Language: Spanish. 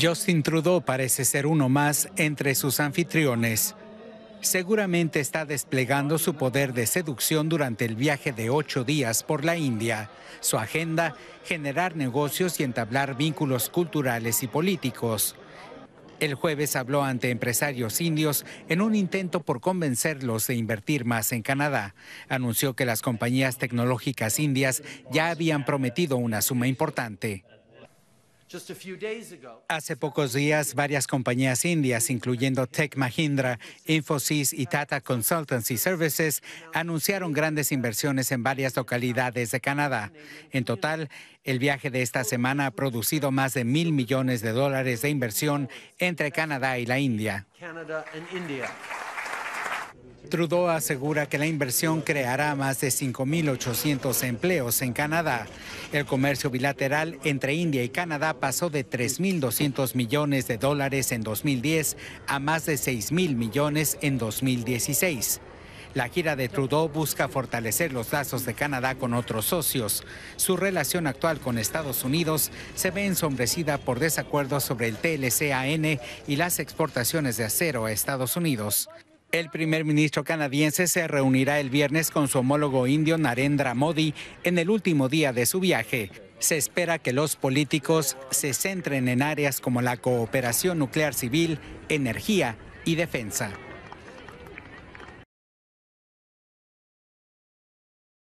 Justin Trudeau parece ser uno más entre sus anfitriones. Seguramente está desplegando su poder de seducción durante el viaje de ocho días por la India. Su agenda, generar negocios y entablar vínculos culturales y políticos. El jueves habló ante empresarios indios en un intento por convencerlos de invertir más en Canadá. Anunció que las compañías tecnológicas indias ya habían prometido una suma importante. Hace pocos días, varias compañías indias, incluyendo Tech Mahindra, Infosys y Tata Consultancy Services, anunciaron grandes inversiones en varias localidades de Canadá. En total, el viaje de esta semana ha producido más de mil millones de dólares de inversión entre Canadá y la India. Trudeau asegura que la inversión creará más de 5.800 empleos en Canadá. El comercio bilateral entre India y Canadá pasó de 3.200 millones de dólares en 2010 a más de 6.000 millones en 2016. La gira de Trudeau busca fortalecer los lazos de Canadá con otros socios. Su relación actual con Estados Unidos se ve ensombrecida por desacuerdos sobre el TLCAN y las exportaciones de acero a Estados Unidos. El primer ministro canadiense se reunirá el viernes con su homólogo indio Narendra Modi en el último día de su viaje. Se espera que los políticos se centren en áreas como la cooperación nuclear civil, energía y defensa.